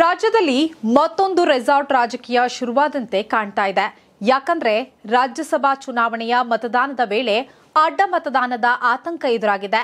ರಾಜ್ಯದಲ್ಲಿ ಮತ್ತೊಂದು ರೆಸಾರ್ಟ್ ರಾಜಕೀಯ ಶುರುವಾದಂತೆ ಕಾಣ್ತಾ ಇದೆ ಯಾಕಂದ್ರೆ ರಾಜ್ಯಸಭಾ ಚುನಾವಣೆಯ ಮತದಾನದ ವೇಳೆ ಅಡ್ಡ ಮತದಾನದ ಆತಂಕ ಎದುರಾಗಿದೆ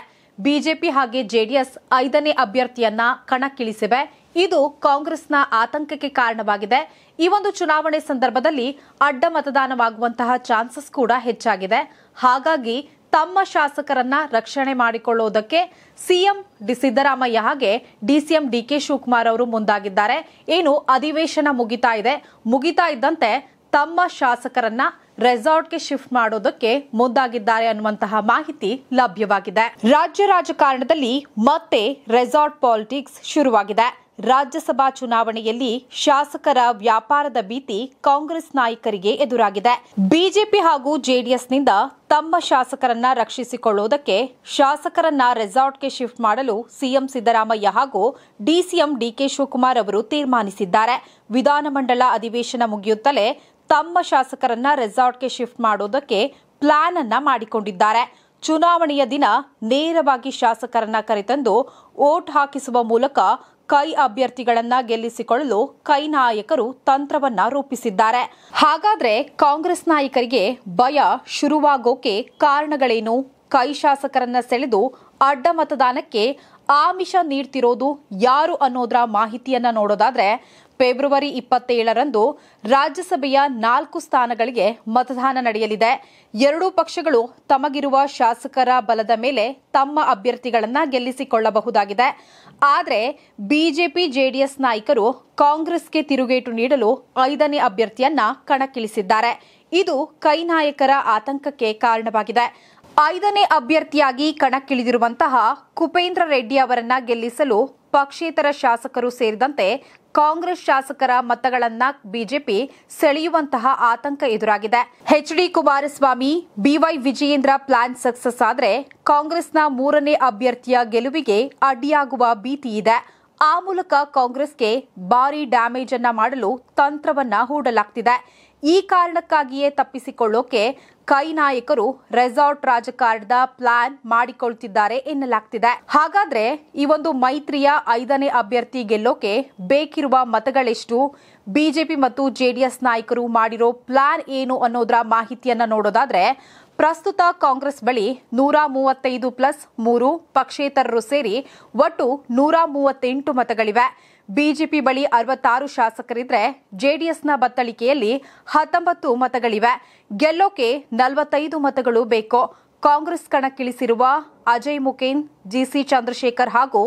ಬಿಜೆಪಿ ಹಾಗೆ ಜೆಡಿಎಸ್ ಐದನೇ ಅಭ್ಯರ್ಥಿಯನ್ನ ಕಣಕ್ಕಿಳಿಸಿವೆ ಇದು ಕಾಂಗ್ರೆಸ್ನ ಆತಂಕಕ್ಕೆ ಕಾರಣವಾಗಿದೆ ಈ ಒಂದು ಚುನಾವಣೆ ಸಂದರ್ಭದಲ್ಲಿ ಅಡ್ಡ ಮತದಾನವಾಗುವಂತಹ ಚಾನ್ಸಸ್ ಕೂಡ ಹೆಚ್ಚಾಗಿದೆ ಹಾಗಾಗಿ ತಮ್ಮ ಶಾಸಕರನ್ನ ರಕ್ಷಣೆ ಮಾಡಿಕೊಳ್ಳುವುದಕ್ಕೆ ಸಿಎಂ ಡಿ ಸಿದ್ದರಾಮಯ್ಯ ಹಾಗೆ ಡಿಸಿಎಂ ಡಿಕೆ ಶಿವಕುಮಾರ್ ಅವರು ಮುಂದಾಗಿದ್ದಾರೆ ಏನು ಅಧಿವೇಶನ ಮುಗಿತಾ ಇದೆ ಮುಗಿತಾ ಇದ್ದಂತೆ ತಮ್ಮ ಶಾಸಕರನ್ನ ರೆಸಾರ್ಟ್ಗೆ ಶಿಫ್ಟ್ ಮಾಡೋದಕ್ಕೆ ಮುಂದಾಗಿದ್ದಾರೆ ಅನ್ನುವಂತಹ ಮಾಹಿತಿ ಲಭ್ಯವಾಗಿದೆ ರಾಜ್ಯ ರಾಜಕಾರಣದಲ್ಲಿ ಮತ್ತೆ ರೆಸಾರ್ಟ್ ಪಾಲಿಟಿಕ್ಸ್ ಶುರುವಾಗಿದೆ ರಾಜ್ಯಸಭಾ ಚುನಾವಣೆಯಲ್ಲಿ ಶಾಸಕರ ವ್ಯಾಪಾರದ ಭೀತಿ ಕಾಂಗ್ರೆಸ್ ನಾಯಕರಿಗೆ ಎದುರಾಗಿದೆ ಬಿಜೆಪಿ ಹಾಗೂ ಜೆಡಿಎಸ್ನಿಂದ ತಮ್ಮ ಶಾಸಕರನ್ನ ರಕ್ಷಿಸಿಕೊಳ್ಳುವುದಕ್ಕೆ ಶಾಸಕರನ್ನ ರೆಸಾರ್ಟ್ಗೆ ಶಿಫ್ಟ್ ಮಾಡಲು ಸಿಎಂ ಸಿದ್ದರಾಮಯ್ಯ ಹಾಗೂ ಡಿಸಿಎಂ ಡಿಕೆ ಶಿವಕುಮಾರ್ ಅವರು ತೀರ್ಮಾನಿಸಿದ್ದಾರೆ ವಿಧಾನಮಂಡಲ ಅಧಿವೇಶನ ಮುಗಿಯುತ್ತಲೇ ತಮ್ಮ ಶಾಸಕರನ್ನ ರೆಸಾರ್ಟ್ಗೆ ಶಿಫ್ಟ್ ಮಾಡೋದಕ್ಕೆ ಪ್ಲಾನ್ ಅನ್ನ ಮಾಡಿಕೊಂಡಿದ್ದಾರೆ ಚುನಾವಣೆಯ ದಿನ ನೇರವಾಗಿ ಶಾಸಕರನ್ನ ಕರೆತಂದು ಓಟ್ ಹಾಕಿಸುವ ಮೂಲಕ ಕೈ ಅಭ್ಯರ್ಥಿಗಳನ್ನ ಗೆಲ್ಲಿಸಿಕೊಳ್ಳಲು ಕೈ ನಾಯಕರು ತಂತ್ರವನ್ನ ರೂಪಿಸಿದ್ದಾರೆ ಹಾಗಾದ್ರೆ ಕಾಂಗ್ರೆಸ್ ನಾಯಕರಿಗೆ ಭಯ ಶುರುವಾಗೋಕೆ ಕಾರಣಗಳೇನು ಕೈ ಶಾಸಕರನ್ನ ಸೆಳೆದು ಅಡ್ಡ ಮತದಾನಕ್ಕೆ ಆಮಿಷ ನೀಡ್ತಿರೋದು ಯಾರು ಅನ್ನೋದರ ಮಾಹಿತಿಯನ್ನ ನೋಡೋದಾದ್ರೆ ಫೆಬ್ರವರಿ ಇಪ್ಪತ್ತೇಳರಂದು ರಾಜ್ಯಸಭೆಯ ನಾಲ್ಕು ಸ್ಥಾನಗಳಿಗೆ ಮತದಾನ ನಡೆಯಲಿದೆ ಎರಡೂ ಪಕ್ಷಗಳು ತಮಗಿರುವ ಶಾಸಕರ ಬಲದ ಮೇಲೆ ತಮ್ಮ ಅಭ್ಯರ್ಥಿಗಳನ್ನು ಗೆಲ್ಲಿಸಿಕೊಳ್ಳಬಹುದಾಗಿದೆ ಆದರೆ ಬಿಜೆಪಿ ಜೆಡಿಎಸ್ ನಾಯಕರು ಕಾಂಗ್ರೆಸ್ಗೆ ತಿರುಗೇಟು ನೀಡಲು ಐದನೇ ಅಭ್ಯರ್ಥಿಯನ್ನ ಕಣಕ್ಕಿಳಿಸಿದ್ದಾರೆ ಇದು ಕೈ ನಾಯಕರ ಆತಂಕಕ್ಕೆ ಕಾರಣವಾಗಿದೆ ಐದನೇ ಅಭ್ಯರ್ಥಿಯಾಗಿ ಕಣಕ್ಕಿಳಿದಿರುವಂತಹ ಕುಪೇಂದ್ರ ರೆಡ್ಡಿ ಅವರನ್ನ ಗೆಲ್ಲಿಸಲು ಪಕ್ಷೇತರ ಶಾಸಕರು ಸೇರಿದಂತೆ ಕಾಂಗ್ರೆಸ್ ಶಾಸಕರ ಮತಗಳನ್ನ ಬಿಜೆಪಿ ಸೆಳೆಯುವಂತಹ ಆತಂಕ ಎದುರಾಗಿದೆ HD Kumaraswamy BY Vijayendra plan success ಆದರೆ ಕಾಂಗ್ರೆಸ್ನ ಮೂರನೇ ಅಭ್ಯರ್ಥಿಯ ಗೆಲುವಿಗೆ ಅಡ್ಡಿಯಾಗುವ ಭೀತಿ ಇದೆ ಆ ಮೂಲಕ ಕಾಂಗ್ರೆಸ್ಗೆ ಭಾರಿ ಡ್ಯಾಮೇಜ್ ಅನ್ನ ಮಾಡಲು ತಂತ್ರವನ್ನ ಹೂಡಲಾಗ್ತಿದೆ ಈ ಕಾರಣಕ್ಕಾಗಿಯೇ ತಪ್ಪಿಸಿಕೊಳ್ಳೋಕೆ ಕೈ ನಾಯಕರು ರೆಸಾರ್ಟ್ ರಾಜಕಾರಣದ ಪ್ಲಾನ್ ಮಾಡಿಕೊಳ್ತಿದ್ದಾರೆ ಎನ್ನಲಾಗ್ತಿದೆ ಹಾಗಾದ್ರೆ ಈ ಒಂದು ಮೈತ್ರಿಯ ಐದನೇ ಅಭ್ಯರ್ಥಿ ಗೆಲ್ಲೋಕೆ ಬೇಕಿರುವ ಮತಗಳೆಷ್ಟು ಬಿಜೆಪಿ ಮತ್ತು ಜೆಡಿಎಸ್ ನಾಯಕರು ಮಾಡಿರೋ ಪ್ಲಾನ್ ಏನು ಅನ್ನೋದರ ಮಾಹಿತಿಯನ್ನ ನೋಡೋದಾದ್ರೆ ಪ್ರಸ್ತುತ ಕಾಂಗ್ರೆಸ್ ಬಳಿ ನೂರ ಮೂವತ್ತೈದು ಪ್ಲಸ್ ಮೂರು ಪಕ್ಷೇತರರು ಸೇರಿ ಒಟ್ಟು ನೂರ ಮೂವತ್ತೆಂಟು ಮತಗಳಿವೆ ಬಿಜೆಪಿ ಬಳಿ ಅರವತ್ತಾರು ಶಾಸಕರಿದ್ರೆ ಜೆಡಿಎಸ್ನ ಬತ್ತಳಿಕೆಯಲ್ಲಿ ಹತ್ತೊಂಬತ್ತು ಮತಗಳಿವೆ ಗೆಲ್ಲೋಕೆ ನಲವತ್ತೈದು ಮತಗಳು ಬೇಕು ಕಾಂಗ್ರೆಸ್ ಕಣಕ್ಕಿಳಿಸಿರುವ ಅಜಯ್ ಮುಕೇನ್ ಜಿಸಿ ಚಂದ್ರಶೇಖರ್ ಹಾಗೂ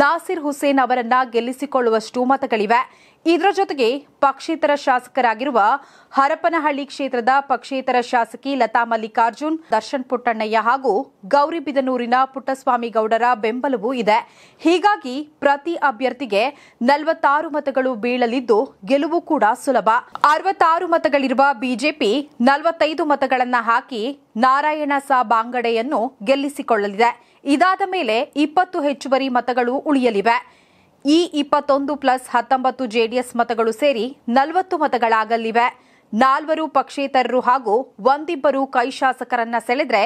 ನಾಸಿರ್ ಹುಸೇನ್ ಅವರನ್ನ ಗೆಲ್ಲಿಸಿಕೊಳ್ಳುವಷ್ಟು ಮತಗಳಿವೆ ಇದರ ಜೊತೆಗೆ ಪಕ್ಷೇತರ ಶಾಸಕರಾಗಿರುವ ಹರಪನಹಳ್ಳಿ ಕ್ಷೇತ್ರದ ಪಕ್ಷೇತರ ಶಾಸಕಿ ಲತಾ ಮಲ್ಲಿಕಾರ್ಜುನ್ ದರ್ಶನ್ ಪುಟ್ಟಣ್ಣಯ್ಯ ಹಾಗೂ ಗೌರಿಬಿದನೂರಿನ ಪುಟ್ಟಸ್ವಾಮಿ ಗೌಡರ ಬೆಂಬಲವೂ ಇದೆ ಹೀಗಾಗಿ ಪ್ರತಿ ಅಭ್ಯರ್ಥಿಗೆ ನಲವತ್ತಾರು ಮತಗಳು ಬೀಳಲಿದ್ದು ಗೆಲುವು ಕೂಡ ಸುಲಭ ಅರವತ್ತಾರು ಮತಗಳಿರುವ ಬಿಜೆಪಿ ನಲವತ್ತೈದು ಮತಗಳನ್ನು ಹಾಕಿ ನಾರಾಯಣ ಸಾ ಬಾಂಗಡೆಯನ್ನು ಗೆಲ್ಲಿಸಿಕೊಳ್ಳಲಿದೆ ಇದಾದ ಮೇಲೆ ಇಪ್ಪತ್ತು ಹೆಚ್ಚುವರಿ ಮತಗಳು ಉಳಿಯಲಿವೆ ಈ ಇಪ್ಪತ್ತೊಂದು ಪ್ಲಸ್ ಹತ್ತೊಂಬತ್ತು ಜೆಡಿಎಸ್ ಮತಗಳು ಸೇರಿ ನಲವತ್ತು ಮತಗಳಾಗಲಿವೆ ನಾಲ್ವರು ಪಕ್ಷೇತರರು ಹಾಗೂ ಒಂದಿಬ್ಬರು ಕೈ ಶಾಸಕರನ್ನ ಸೆಳೆದ್ರೆ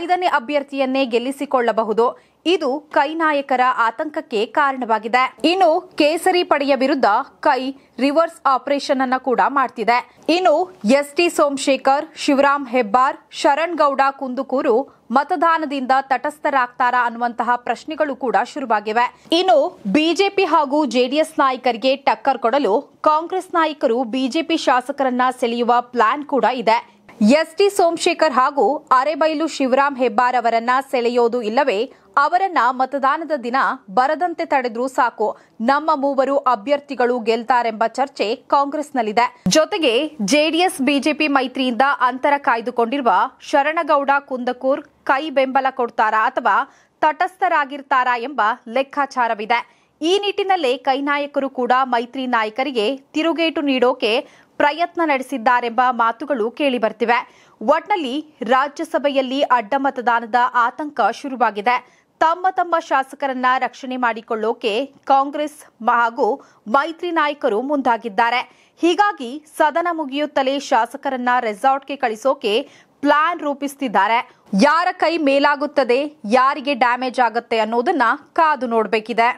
ಐದನೇ ಅಭ್ಯರ್ಥಿಯನ್ನೇ ಗೆಲ್ಲಿಸಿಕೊಳ್ಳಬಹುದು ಇದು ಕೈ ನಾಯಕರ ಆತಂಕಕ್ಕೆ ಕಾರಣವಾಗಿದೆ ಇನ್ನು ಕೇಸರಿ ಪಡೆಯ ವಿರುದ್ಧ ಕೈ ರಿವರ್ಸ್ ಆಪರೇಷನ್ ಅನ್ನ ಕೂಡ ಮಾಡ್ತಿದೆ ಇನ್ನು ಎಸ್ ಟಿ ಸೋಮಶೇಖರ್ ಶಿವರಾಮ್ ಹೆಬ್ಬಾರ್ ಶರಣ್ ಗೌಡ ಕುಂದುಕೂರು ಮತದಾನದಿಂದ ತಟಸ್ಥರಾಗ್ತಾರಾ ಅನ್ನುವಂತಹ ಪ್ರಶ್ನೆಗಳು ಕೂಡ ಶುರುವಾಗಿವೆ ಇನ್ನು ಬಿಜೆಪಿ ಹಾಗೂ ಜೆಡಿಎಸ್ ನಾಯಕರಿಗೆ ಟಕ್ಕರ್ ಕೊಡಲು ಕಾಂಗ್ರೆಸ್ ನಾಯಕರು ಬಿಜೆಪಿ ಶಾಸಕರನ್ನ ಸೆಳೆಯುವ ಪ್ಲಾನ್ ಕೂಡ ಇದೆ ಎಸ್ಟಿ ಸೋಮಶೇಖರ್ ಹಾಗೂ ಅರೆಬೈಲು ಶಿವರಾಮ್ ಹೆಬ್ಬಾರ್ ಅವರನ್ನ ಸೆಳೆಯೋದು ಇಲ್ಲವೇ ಅವರನ್ನ ಮತದಾನದ ದಿನ ಬರದಂತೆ ತಡೆದ್ರೂ ಸಾಕು ನಮ್ಮ ಮೂವರು ಅಭ್ಯರ್ಥಿಗಳು ಗೆಲ್ತಾರೆಂಬ ಚರ್ಚೆ ಕಾಂಗ್ರೆಸ್ನಲ್ಲಿದೆ ಜೊತೆಗೆ ಜೆಡಿಎಸ್ ಬಿಜೆಪಿ ಮೈತ್ರಿಯಿಂದ ಅಂತರ ಕಾಯ್ದುಕೊಂಡಿರುವ ಶರಣಗೌಡ ಕುಂದಕೂರ್ ಕೈ ಬೆಂಬಲ ಕೊಡ್ತಾರಾ ಅಥವಾ ತಟಸ್ಥರಾಗಿರ್ತಾರಾ ಎಂಬ ಲೆಕ್ಕಾಚಾರವಿದೆ ಈ ನಿಟ್ಟಿನಲ್ಲೇ ಕೈ ನಾಯಕರು ಕೂಡ ಮೈತ್ರಿ ನಾಯಕರಿಗೆ ತಿರುಗೇಟು ನೀಡೋಕೆ ಪ್ರಯತ್ನ ನಡೆಸಿದ್ದಾರೆಂಬ ಮಾತುಗಳು ಕೇಳಿಬರ್ತಿವೆ ಒಟ್ನಲ್ಲಿ ರಾಜ್ಯಸಭೆಯಲ್ಲಿ ಅಡ್ಡ ಮತದಾನದ ಆತಂಕ ಶುರುವಾಗಿದೆ ತಮ್ಮ ತಮ್ಮ ಶಾಸಕರನ್ನ ರಕ್ಷಣೆ ಮಾಡಿಕೊಳ್ಳೋಕೆ ಕಾಂಗ್ರೆಸ್ ಹಾಗೂ ಮೈತ್ರಿ ನಾಯಕರು ಮುಂದಾಗಿದ್ದಾರೆ ಹೀಗಾಗಿ ಸದನ ಮುಗಿಯುತ್ತಲೇ ಶಾಸಕರನ್ನ ರೆಸಾರ್ಟ್ಗೆ ಕಳಿಸೋಕೆ ಪ್ಲಾನ್ ರೂಪಿಸುತ್ತಿದ್ದಾರೆ ಯಾರ ಕೈ ಮೇಲಾಗುತ್ತದೆ ಯಾರಿಗೆ ಡ್ಯಾಮೇಜ್ ಆಗುತ್ತೆ ಅನ್ನೋದನ್ನ ಕಾದು ನೋಡಬೇಕಿದೆ